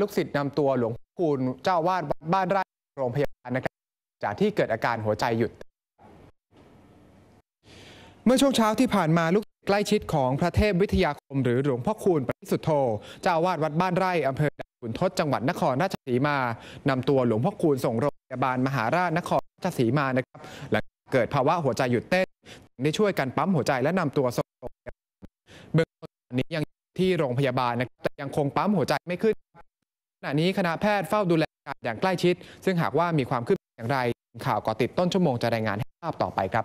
ลูกศิษย์นำตัวหลวงพ่อคูณเจ้าวาดบ้านไร่โรงพยาบาลนะครับ จากที่เกิดอาการหัวใจหยุด เมื่อช่วงเช้าที่ผ่านมาลูกใกล้ชิดของ พระเทพ วิทยาคม หรือหลวงพ่อคูณปริสุทธโธเจ้าวาดวัดบ้านไร่อำเภอด่านขุนทศจังหวัดนครราชสีมานำตัวหลวงพ่อคูณส่งโรงพยาบาลมหาราชนครราชสีมานะครับหลังเกิดภาวะหัวใจหยุดเต้นได้ช่วยกันปั๊มหัวใจและนำตัวส่งโรงพยาบาลเบื้องต้นนี้ยังที่โรงพยาบาลนะครับแต่ยังคงปั๊มหัวใจไม่ขึ้นณะนี้คณะแพทย์เฝ้าดูแลอย่างใกล้ชิด ซึ่งหากว่ามีความคืบหนอย่างไร ข่าวก่อติดต้นชั่วโมงจะรายงานให้ทราบต่อไปครับ